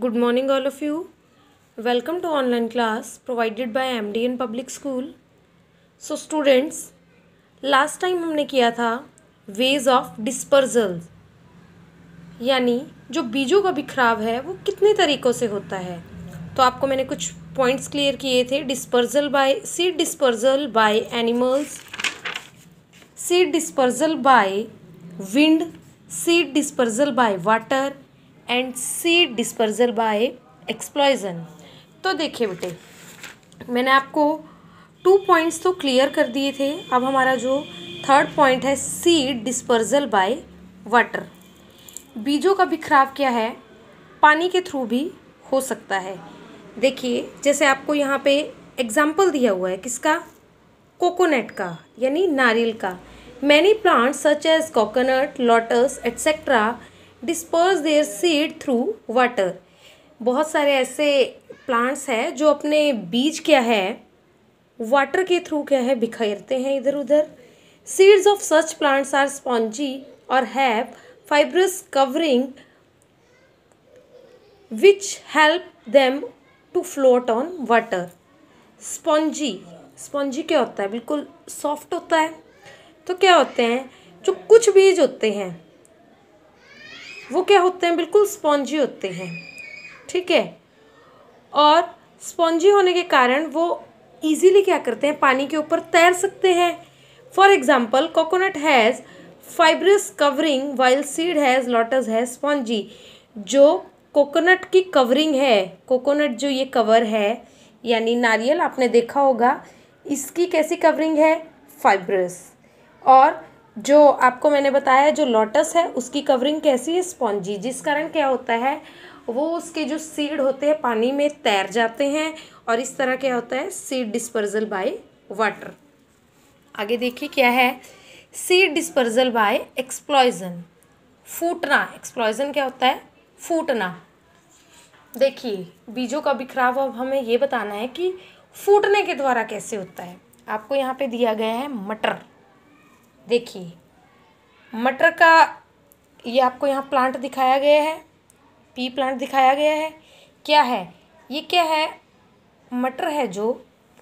Good morning all of you welcome to online class provided by N public school so students last time हमने किया था veg of dispersal यानी जो बीजों का बिखराव है वो कितने तरीकों से होता है तो आपको मैंने कुछ पॉइंट्स क्लियर किए थे dispersal by seed dispersal by animals seed dispersal by wind seed dispersal by water and seed dispersal by explosion तो देखिए बेटे मैंने आपको टू पॉइंट्स तो क्लियर कर दिए थे अब हमारा जो थर्ड पॉइंट है सीड डिस्पर्जल बाय वाटर बीजों का बिखराव क्या है पानी के थ्रू भी हो सकता है देखिए जैसे आपको यहाँ पे एग्जाम्पल दिया हुआ है किसका कोकोनट का यानी नारियल का many plants such as coconut lotus etcetera disperse their seed through water बहुत सारे ऐसे प्लांट्स हैं जो अपने बीज क्या है वाटर के थ्रू क्या है बिखेरते हैं इधर उधर seeds of such plants are spongy और have fibrous covering which help them to float on water spongy spongy क्या होता है बिल्कुल सॉफ्ट होता है तो क्या होते हैं जो कुछ बीज होते हैं वो क्या होते हैं बिल्कुल स्पॉन्जी होते हैं ठीक है और स्पॉन्जी होने के कारण वो ईजीली क्या करते हैं पानी के ऊपर तैर सकते हैं for example coconut has fibrous covering while seed has lotus है स्पॉन्जी जो कोकोनट की कवरिंग है कोकोनट जो ये कवर है यानी नारियल आपने देखा होगा इसकी कैसी कवरिंग है फाइब्रस और जो आपको मैंने बताया जो लोटस है उसकी कवरिंग कैसी है स्पॉन्जी जिस कारण क्या होता है वो उसके जो सीड होते हैं पानी में तैर जाते हैं और इस तरह क्या होता है सीड डिस्पर्जल बाय वाटर आगे देखिए क्या है सीड डिस्पर्जल बाय एक्सप्लॉयजन फूटना एक्सप्लॉयजन क्या होता है फूटना देखिए बीजों का बिखराव अब हमें ये बताना है कि फूटने के द्वारा कैसे होता है आपको यहाँ पे दिया गया है मटर देखिए मटर का ये आपको यहाँ प्लांट दिखाया गया है पी प्लांट दिखाया गया है क्या है ये क्या है मटर है जो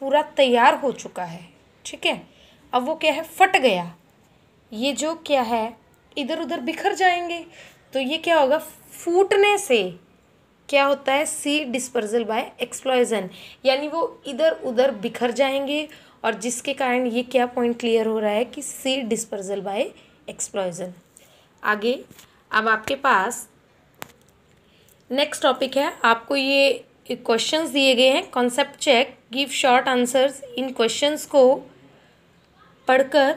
पूरा तैयार हो चुका है ठीक है अब वो क्या है फट गया ये जो क्या है इधर उधर बिखर जाएंगे तो ये क्या होगा फूटने से क्या होता है सी डिस्पर्जल बाय एक्सप्लोजन यानी वो इधर उधर बिखर जाएंगे और जिसके कारण ये क्या पॉइंट क्लियर हो रहा है कि सीड डिस्पर्जल बाय एक्सप्लोजन आगे अब आपके पास नेक्स्ट टॉपिक है आपको ये क्वेश्चंस दिए गए हैं concept check give short answers इन क्वेश्चंस को पढ़कर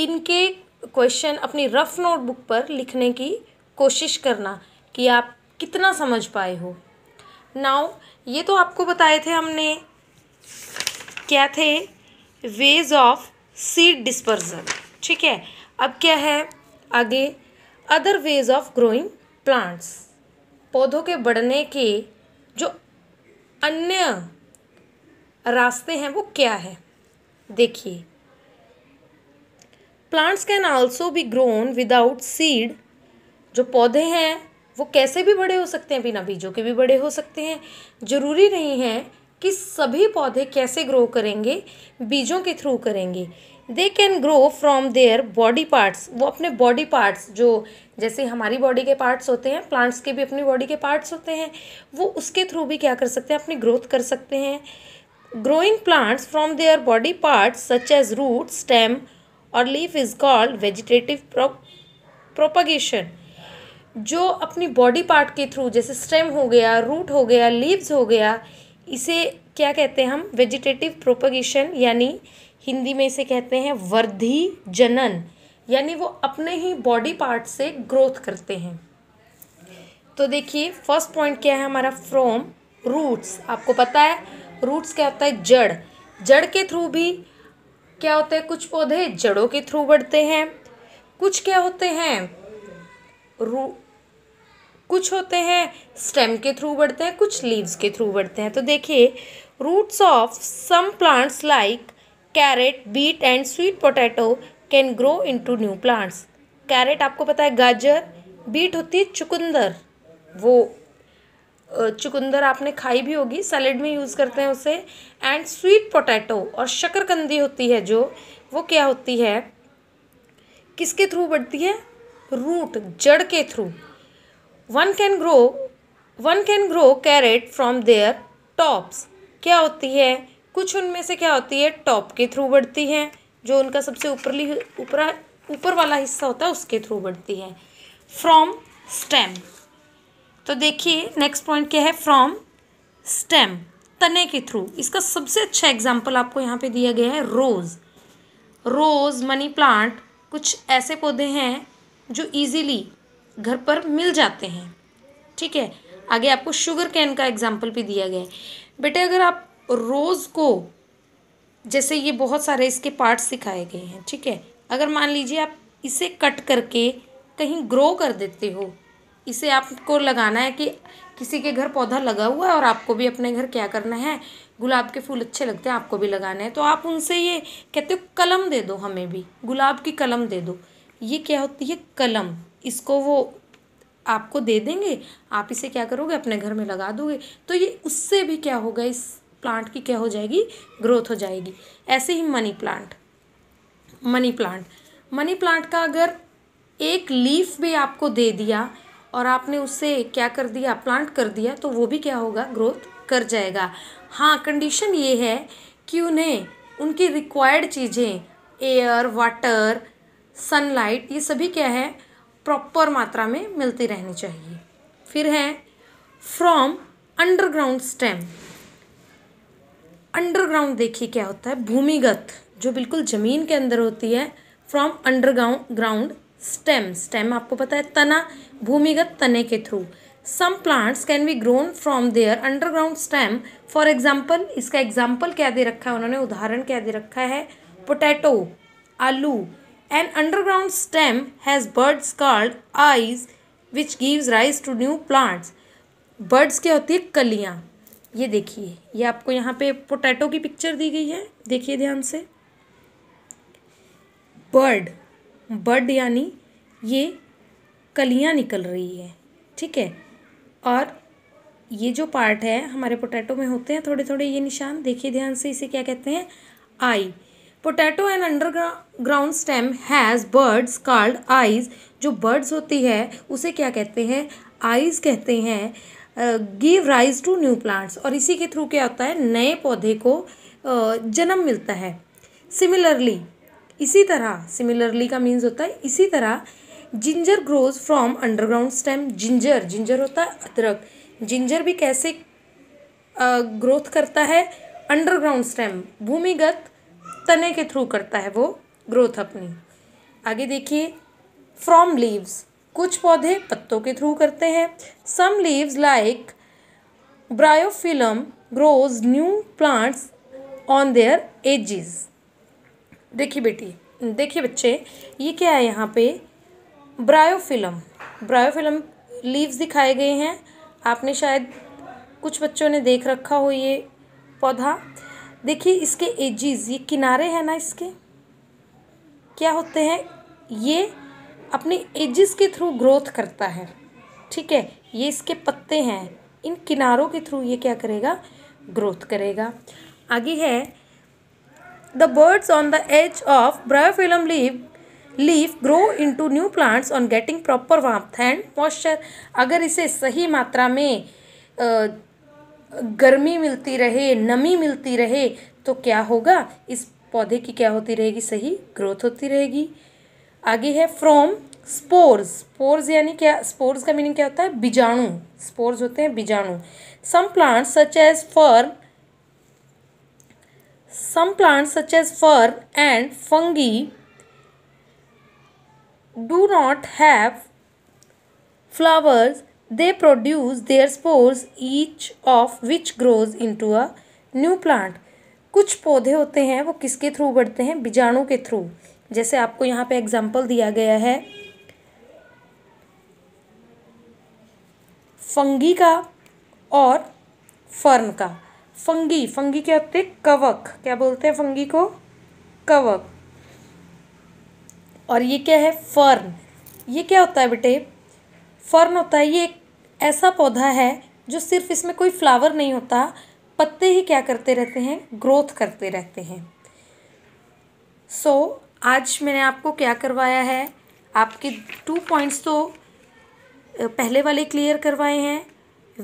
इनके क्वेश्चन अपनी रफ नोटबुक पर लिखने की कोशिश करना कि आप कितना समझ पाए हो नाउ ये तो आपको बताए थे हमने क्या थे वेज ऑफ सीड डिस्पर्जन ठीक है अब क्या है आगे other ways of growing plants पौधों के बढ़ने के जो अन्य रास्ते हैं वो क्या है देखिए plants can also be grown without seed जो पौधे हैं वो कैसे भी बड़े हो सकते हैं बिना बीजों के भी बड़े हो सकते हैं ज़रूरी नहीं है कि सभी पौधे कैसे ग्रो करेंगे बीजों के थ्रू करेंगे they can grow from their body parts वो अपने बॉडी पार्ट्स जो जैसे हमारी बॉडी के पार्ट्स होते हैं प्लांट्स के भी अपनी बॉडी के पार्ट्स होते हैं वो उसके थ्रू भी क्या कर सकते हैं अपनी ग्रोथ कर सकते हैं growing plants from their body parts such as root stem और leaf is called vegetative propagation जो अपनी बॉडी पार्ट के थ्रू जैसे स्टेम हो गया रूट हो गया लीव्स हो गया इसे क्या कहते हैं हम वेजिटेटिव प्रोपगेशन यानी हिंदी में इसे कहते हैं वर्धी जनन यानी वो अपने ही बॉडी पार्ट से ग्रोथ करते हैं तो देखिए फर्स्ट पॉइंट क्या है हमारा फ्रॉम रूट्स आपको पता है रूट्स क्या होता है जड़ जड़ के थ्रू भी क्या होता है कुछ पौधे जड़ों के थ्रू बढ़ते हैं कुछ क्या होते हैं रू कुछ होते हैं स्टेम के थ्रू बढ़ते हैं कुछ लीव्स के थ्रू बढ़ते हैं तो देखिए roots of some plants like carrot beet and sweet potato can grow to new plants carrot आपको पता है गाजर बीट होती है चुकंदर वो चुकंदर आपने खाई भी होगी सैलेड में यूज़ करते हैं उसे एंड स्वीट पोटैटो और शक्करकंदी होती है जो वो क्या होती है किसके थ्रू बढ़ती है रूट जड़ के through one can grow one can grow carrot from their tops क्या होती है कुछ उनमें से क्या होती है टॉप के थ्रू बढ़ती है जो उनका सबसे ऊपरली ऊपर ऊपर वाला हिस्सा होता है उसके थ्रू बढ़ती है फ्रॉम स्टेम तो देखिए नेक्स्ट पॉइंट क्या है फ्रॉम स्टेम तने के थ्रू इसका सबसे अच्छा एग्जाम्पल आपको यहाँ पे दिया गया है रोज़ रोज़ मनी प्लांट कुछ ऐसे पौधे हैं जो इजीली घर पर मिल जाते हैं ठीक है आगे आपको शुगर कैन का एग्जाम्पल भी दिया गया है बेटे अगर आप रोज़ को जैसे ये बहुत सारे इसके पार्ट्स सिखाए गए हैं ठीक है अगर मान लीजिए आप इसे कट करके कहीं ग्रो कर देते हो इसे आपको लगाना है कि किसी के घर पौधा लगा हुआ है और आपको भी अपने घर क्या करना है गुलाब के फूल अच्छे लगते हैं आपको भी लगाना है तो आप उनसे ये कहते हो कलम दे दो हमें भी गुलाब की कलम दे दो ये क्या होती है कलम इसको वो आपको दे देंगे आप इसे क्या करोगे अपने घर में लगा दोगे तो ये उससे भी क्या होगा इस प्लांट की क्या हो जाएगी ग्रोथ हो जाएगी ऐसे ही money plant money plant money plant का अगर एक लीफ भी आपको दे दिया और आपने उसे क्या कर दिया प्लांट कर दिया तो वो भी क्या होगा ग्रोथ कर जाएगा हाँ कंडीशन ये है कि उन्हें उनकी रिक्वायर्ड चीज़ें एयर वाटर सनलाइट ये सभी क्या है प्रॉपर मात्रा में मिलती रहनी चाहिए फिर है फ्रॉम अंडरग्राउंड स्टेम अंडरग्राउंड देखिए क्या होता है भूमिगत जो बिल्कुल ज़मीन के अंदर होती है from underground ground stem stem आपको पता है तना भूमिगत तने के through some plants can be grown from their underground stem for example इसका एग्जाम्पल क्या दे रखा है उन्होंने उदाहरण क्या दे रखा है पोटैटो आलू An underground stem has buds called eyes which gives rise to new plants. Buds क्या होती है कलियाँ ये देखिए ये आपको यहाँ पे पोटैटो की पिक्चर दी गई है देखिए ध्यान से बर्ड बर्ड यानी ये कलियाँ निकल रही है ठीक है और ये जो पार्ट है हमारे पोटैटो में होते हैं थोड़े थोड़े ये निशान देखिए ध्यान से इसे क्या कहते हैं I potato and underground stem has buds called eyes जो बर्ड्स होती है उसे क्या कहते हैं आइज कहते हैं give rise to new plants और इसी के थ्रू क्या होता है नए पौधे को uh, जन्म मिलता है सिमिलरली इसी तरह सिमिलरली का मीन्स होता है इसी तरह ginger grows from underground stem ginger ginger होता है अदरक जिंजर भी कैसे ग्रोथ करता है अंडरग्राउंड स्टेम भूमिगत तने के थ्रू करता है वो ग्रोथ अपनी आगे देखिए फ्रॉम लीव्स कुछ पौधे पत्तों के थ्रू करते हैं some leaves like bryophyllum grows new plants on their edges देखिए बेटी देखिए बच्चे ये क्या है यहाँ पे ब्रायोफिलम ब्रायोफिलम लीव्स दिखाए गए हैं आपने शायद कुछ बच्चों ने देख रखा हो ये पौधा देखिए इसके एजिज़ ये किनारे हैं ना इसके क्या होते हैं ये अपने एजिस के थ्रू ग्रोथ करता है ठीक है ये इसके पत्ते हैं इन किनारों के थ्रू ये क्या करेगा ग्रोथ करेगा आगे है the buds on the edge of bryophyllum leave leaf grow to new plants on getting proper warmth and moisture अगर इसे सही मात्रा में गर्मी मिलती रहे नमी मिलती रहे तो क्या होगा इस पौधे की क्या होती रहेगी सही ग्रोथ होती रहेगी आगे है फ्रॉम स्पोर्स स्पोर्स यानी क्या स्पोर्स का मीनिंग क्या होता है बीजाणु स्पोर्स होते हैं बीजाणु some plants such as fern some plants such as fern and fungi do not have flowers They produce their spores each of which grows into a new plant. कुछ पौधे होते हैं वो किसके थ्रू बढ़ते हैं बीजाणु के थ्रू जैसे आपको यहाँ पे एग्जाम्पल दिया गया है फंगी का और फर्न का फंगी फंगी क्या होते हैं कवक क्या बोलते हैं फंगी को कवक और ये क्या है फर्न ये क्या होता है बेटे फर्न होता है ये एक ऐसा पौधा है जो सिर्फ इसमें कोई फ्लावर नहीं होता पत्ते ही क्या करते रहते हैं ग्रोथ करते रहते हैं सो so, आज मैंने आपको क्या करवाया है आपके टू पॉइंट्स तो पहले वाले क्लियर करवाए हैं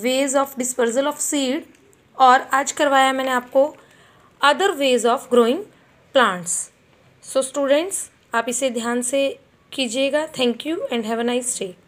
ways of dispersal of seed और आज करवाया मैंने आपको other ways of growing plants so students आप इसे ध्यान से कीजिएगा thank you and have a nice day